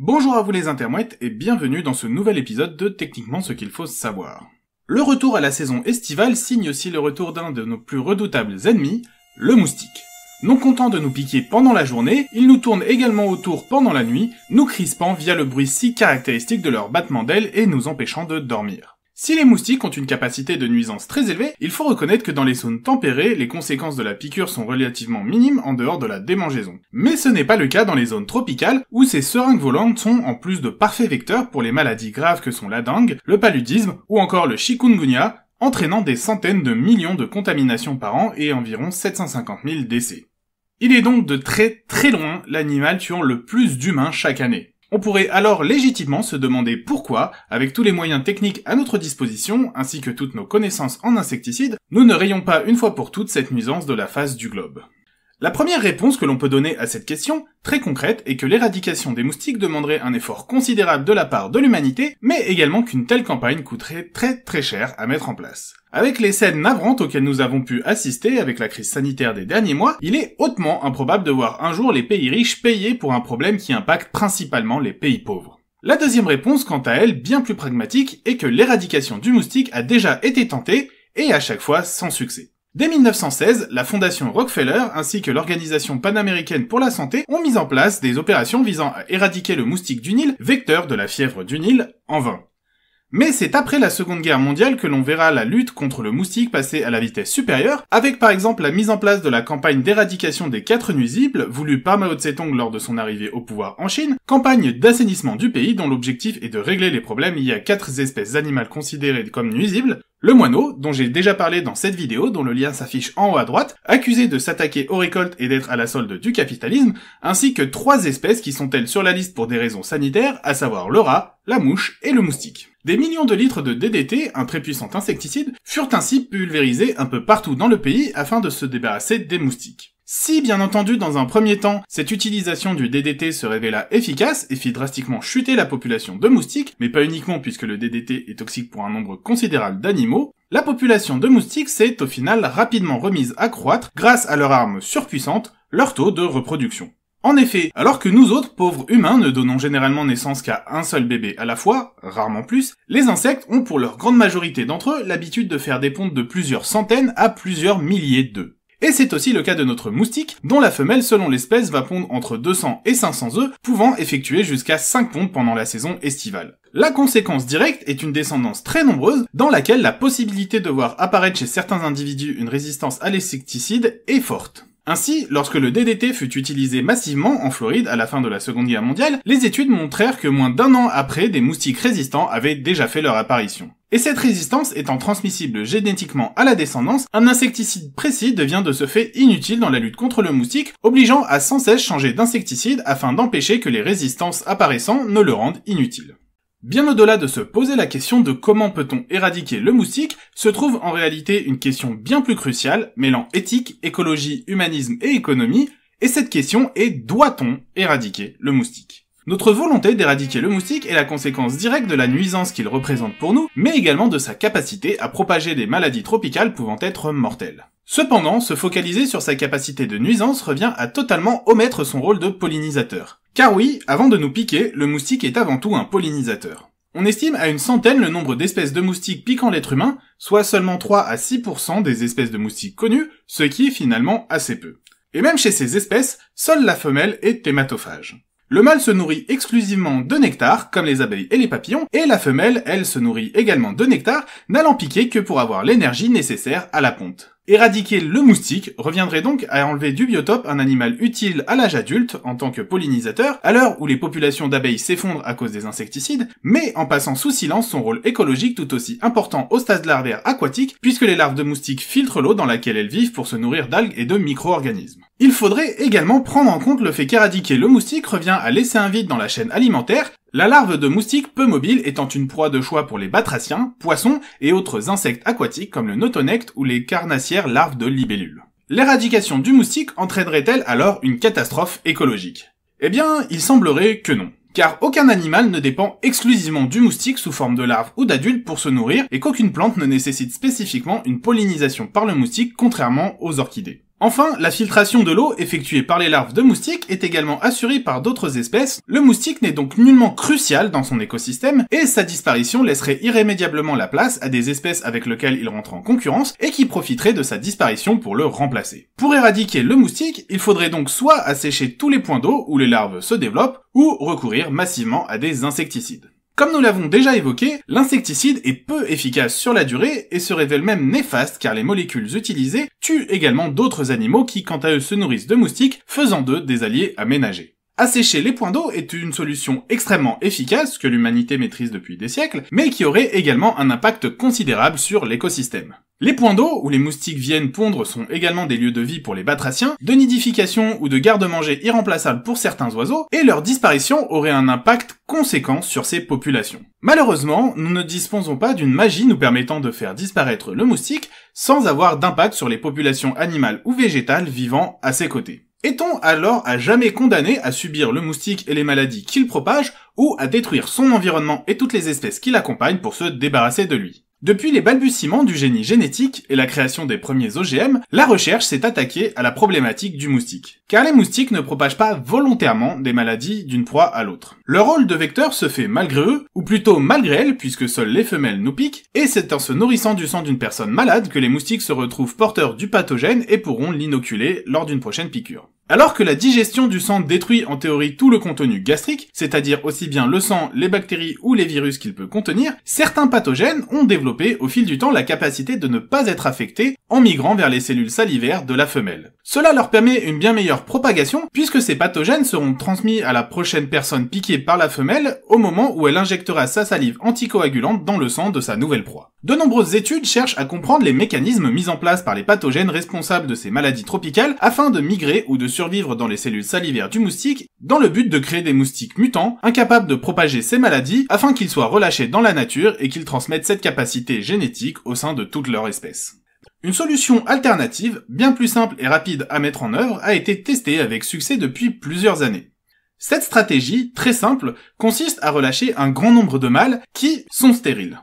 Bonjour à vous les intermouettes et bienvenue dans ce nouvel épisode de Techniquement ce qu'il faut savoir. Le retour à la saison estivale signe aussi le retour d'un de nos plus redoutables ennemis, le moustique. Non content de nous piquer pendant la journée, ils nous tournent également autour pendant la nuit, nous crispant via le bruit si caractéristique de leur battements d'ailes et nous empêchant de dormir. Si les moustiques ont une capacité de nuisance très élevée, il faut reconnaître que dans les zones tempérées, les conséquences de la piqûre sont relativement minimes en dehors de la démangeaison. Mais ce n'est pas le cas dans les zones tropicales où ces seringues volantes sont en plus de parfaits vecteurs pour les maladies graves que sont la dengue, le paludisme ou encore le chikungunya, entraînant des centaines de millions de contaminations par an et environ 750 000 décès. Il est donc de très très loin l'animal tuant le plus d'humains chaque année. On pourrait alors légitimement se demander pourquoi, avec tous les moyens techniques à notre disposition, ainsi que toutes nos connaissances en insecticides, nous ne rayons pas une fois pour toutes cette nuisance de la face du globe. La première réponse que l'on peut donner à cette question, très concrète, est que l'éradication des moustiques demanderait un effort considérable de la part de l'humanité, mais également qu'une telle campagne coûterait très très cher à mettre en place. Avec les scènes navrantes auxquelles nous avons pu assister avec la crise sanitaire des derniers mois, il est hautement improbable de voir un jour les pays riches payer pour un problème qui impacte principalement les pays pauvres. La deuxième réponse, quant à elle, bien plus pragmatique, est que l'éradication du moustique a déjà été tentée, et à chaque fois sans succès. Dès 1916, la Fondation Rockefeller ainsi que l'Organisation panaméricaine pour la santé ont mis en place des opérations visant à éradiquer le moustique du Nil, vecteur de la fièvre du Nil, en vain. Mais c'est après la Seconde Guerre mondiale que l'on verra la lutte contre le moustique passer à la vitesse supérieure, avec par exemple la mise en place de la campagne d'éradication des quatre nuisibles, voulue par Mao tse lors de son arrivée au pouvoir en Chine, campagne d'assainissement du pays dont l'objectif est de régler les problèmes liés à quatre espèces animales considérées comme nuisibles, le moineau, dont j'ai déjà parlé dans cette vidéo, dont le lien s'affiche en haut à droite, accusé de s'attaquer aux récoltes et d'être à la solde du capitalisme, ainsi que trois espèces qui sont elles sur la liste pour des raisons sanitaires, à savoir le rat, la mouche et le moustique. Des millions de litres de DDT, un très puissant insecticide, furent ainsi pulvérisés un peu partout dans le pays afin de se débarrasser des moustiques. Si bien entendu dans un premier temps cette utilisation du DDT se révéla efficace et fit drastiquement chuter la population de moustiques, mais pas uniquement puisque le DDT est toxique pour un nombre considérable d'animaux, la population de moustiques s'est au final rapidement remise à croître grâce à leur arme surpuissante, leur taux de reproduction. En effet, alors que nous autres, pauvres humains, ne donnons généralement naissance qu'à un seul bébé à la fois, rarement plus, les insectes ont pour leur grande majorité d'entre eux l'habitude de faire des pontes de plusieurs centaines à plusieurs milliers d'œufs. Et c'est aussi le cas de notre moustique, dont la femelle selon l'espèce va pondre entre 200 et 500 œufs, pouvant effectuer jusqu'à 5 pontes pendant la saison estivale. La conséquence directe est une descendance très nombreuse, dans laquelle la possibilité de voir apparaître chez certains individus une résistance à l'insecticide est forte. Ainsi, lorsque le DDT fut utilisé massivement en Floride à la fin de la Seconde Guerre mondiale, les études montrèrent que moins d'un an après, des moustiques résistants avaient déjà fait leur apparition. Et cette résistance étant transmissible génétiquement à la descendance, un insecticide précis devient de ce fait inutile dans la lutte contre le moustique, obligeant à sans cesse changer d'insecticide afin d'empêcher que les résistances apparaissant ne le rendent inutile. Bien au-delà de se poser la question de comment peut-on éradiquer le moustique, se trouve en réalité une question bien plus cruciale, mêlant éthique, écologie, humanisme et économie, et cette question est doit-on éradiquer le moustique notre volonté d'éradiquer le moustique est la conséquence directe de la nuisance qu'il représente pour nous, mais également de sa capacité à propager des maladies tropicales pouvant être mortelles. Cependant, se focaliser sur sa capacité de nuisance revient à totalement omettre son rôle de pollinisateur. Car oui, avant de nous piquer, le moustique est avant tout un pollinisateur. On estime à une centaine le nombre d'espèces de moustiques piquant l'être humain, soit seulement 3 à 6% des espèces de moustiques connues, ce qui est finalement assez peu. Et même chez ces espèces, seule la femelle est hématophage. Le mâle se nourrit exclusivement de nectar, comme les abeilles et les papillons, et la femelle, elle, se nourrit également de nectar, n'allant piquer que pour avoir l'énergie nécessaire à la ponte. Éradiquer le moustique reviendrait donc à enlever du biotope un animal utile à l'âge adulte en tant que pollinisateur, à l'heure où les populations d'abeilles s'effondrent à cause des insecticides, mais en passant sous silence son rôle écologique tout aussi important au stade larvaire aquatique, puisque les larves de moustiques filtrent l'eau dans laquelle elles vivent pour se nourrir d'algues et de micro-organismes. Il faudrait également prendre en compte le fait qu'éradiquer le moustique revient à laisser un vide dans la chaîne alimentaire, la larve de moustique peu mobile étant une proie de choix pour les batraciens, poissons et autres insectes aquatiques comme le notonecte ou les carnassières larves de libellules. L'éradication du moustique entraînerait-elle alors une catastrophe écologique Eh bien, il semblerait que non. Car aucun animal ne dépend exclusivement du moustique sous forme de larve ou d'adulte pour se nourrir et qu'aucune plante ne nécessite spécifiquement une pollinisation par le moustique contrairement aux orchidées. Enfin, la filtration de l'eau effectuée par les larves de moustiques est également assurée par d'autres espèces, le moustique n'est donc nullement crucial dans son écosystème, et sa disparition laisserait irrémédiablement la place à des espèces avec lesquelles il rentre en concurrence et qui profiteraient de sa disparition pour le remplacer. Pour éradiquer le moustique, il faudrait donc soit assécher tous les points d'eau où les larves se développent, ou recourir massivement à des insecticides. Comme nous l'avons déjà évoqué, l'insecticide est peu efficace sur la durée et se révèle même néfaste car les molécules utilisées tuent également d'autres animaux qui quant à eux se nourrissent de moustiques, faisant d'eux des alliés aménagés. Assécher les points d'eau est une solution extrêmement efficace que l'humanité maîtrise depuis des siècles, mais qui aurait également un impact considérable sur l'écosystème. Les points d'eau où les moustiques viennent pondre sont également des lieux de vie pour les batraciens, de nidification ou de garde-manger irremplaçable pour certains oiseaux, et leur disparition aurait un impact conséquent sur ces populations. Malheureusement, nous ne disposons pas d'une magie nous permettant de faire disparaître le moustique sans avoir d'impact sur les populations animales ou végétales vivant à ses côtés. Est-on alors à jamais condamné à subir le moustique et les maladies qu'il propage ou à détruire son environnement et toutes les espèces qui l'accompagnent pour se débarrasser de lui depuis les balbutiements du génie génétique et la création des premiers OGM, la recherche s'est attaquée à la problématique du moustique. Car les moustiques ne propagent pas volontairement des maladies d'une proie à l'autre. Leur rôle de vecteur se fait malgré eux, ou plutôt malgré elles, puisque seules les femelles nous piquent, et c'est en se nourrissant du sang d'une personne malade que les moustiques se retrouvent porteurs du pathogène et pourront l'inoculer lors d'une prochaine piqûre. Alors que la digestion du sang détruit en théorie tout le contenu gastrique, c'est-à-dire aussi bien le sang, les bactéries ou les virus qu'il peut contenir, certains pathogènes ont développé au fil du temps la capacité de ne pas être affectés en migrant vers les cellules salivaires de la femelle. Cela leur permet une bien meilleure propagation puisque ces pathogènes seront transmis à la prochaine personne piquée par la femelle au moment où elle injectera sa salive anticoagulante dans le sang de sa nouvelle proie. De nombreuses études cherchent à comprendre les mécanismes mis en place par les pathogènes responsables de ces maladies tropicales afin de migrer ou de survivre dans les cellules salivaires du moustique dans le but de créer des moustiques mutants incapables de propager ces maladies afin qu'ils soient relâchés dans la nature et qu'ils transmettent cette capacité génétique au sein de toute leur espèce. Une solution alternative, bien plus simple et rapide à mettre en œuvre, a été testée avec succès depuis plusieurs années. Cette stratégie, très simple, consiste à relâcher un grand nombre de mâles qui sont stériles.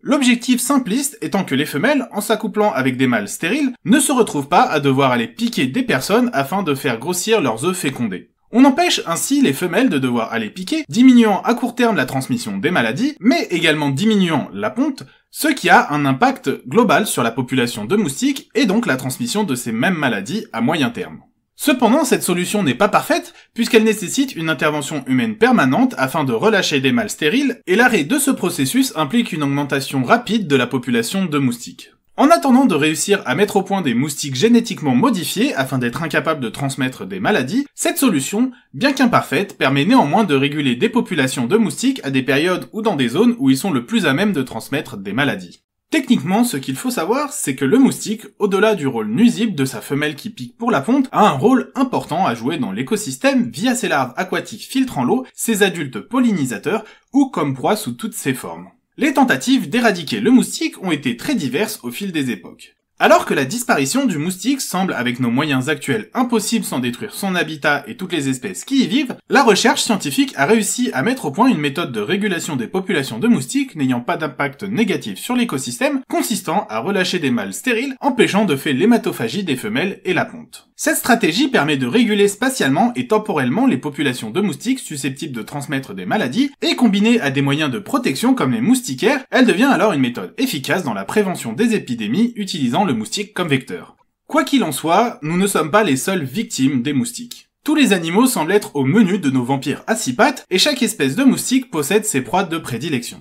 L'objectif simpliste étant que les femelles, en s'accouplant avec des mâles stériles, ne se retrouvent pas à devoir aller piquer des personnes afin de faire grossir leurs œufs fécondés. On empêche ainsi les femelles de devoir aller piquer, diminuant à court terme la transmission des maladies, mais également diminuant la ponte, ce qui a un impact global sur la population de moustiques et donc la transmission de ces mêmes maladies à moyen terme. Cependant, cette solution n'est pas parfaite puisqu'elle nécessite une intervention humaine permanente afin de relâcher des mâles stériles et l'arrêt de ce processus implique une augmentation rapide de la population de moustiques. En attendant de réussir à mettre au point des moustiques génétiquement modifiés afin d'être incapables de transmettre des maladies, cette solution, bien qu'imparfaite, permet néanmoins de réguler des populations de moustiques à des périodes ou dans des zones où ils sont le plus à même de transmettre des maladies. Techniquement, ce qu'il faut savoir, c'est que le moustique, au-delà du rôle nuisible de sa femelle qui pique pour la fonte, a un rôle important à jouer dans l'écosystème via ses larves aquatiques filtrant l'eau, ses adultes pollinisateurs ou comme proie sous toutes ses formes. Les tentatives d'éradiquer le moustique ont été très diverses au fil des époques. Alors que la disparition du moustique semble avec nos moyens actuels impossible sans détruire son habitat et toutes les espèces qui y vivent, la recherche scientifique a réussi à mettre au point une méthode de régulation des populations de moustiques n'ayant pas d'impact négatif sur l'écosystème, consistant à relâcher des mâles stériles empêchant de fait l'hématophagie des femelles et la ponte. Cette stratégie permet de réguler spatialement et temporellement les populations de moustiques susceptibles de transmettre des maladies, et combinée à des moyens de protection comme les moustiquaires, elle devient alors une méthode efficace dans la prévention des épidémies utilisant le moustique comme vecteur. Quoi qu'il en soit, nous ne sommes pas les seules victimes des moustiques. Tous les animaux semblent être au menu de nos vampires à six pattes, et chaque espèce de moustique possède ses proies de prédilection.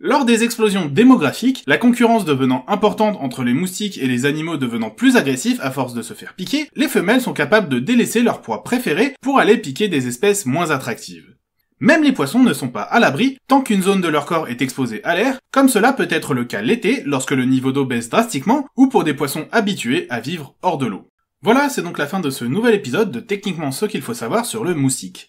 Lors des explosions démographiques, la concurrence devenant importante entre les moustiques et les animaux devenant plus agressifs à force de se faire piquer, les femelles sont capables de délaisser leur poids préféré pour aller piquer des espèces moins attractives. Même les poissons ne sont pas à l'abri tant qu'une zone de leur corps est exposée à l'air, comme cela peut être le cas l'été lorsque le niveau d'eau baisse drastiquement ou pour des poissons habitués à vivre hors de l'eau. Voilà, c'est donc la fin de ce nouvel épisode de Techniquement ce qu'il faut savoir sur le moustique.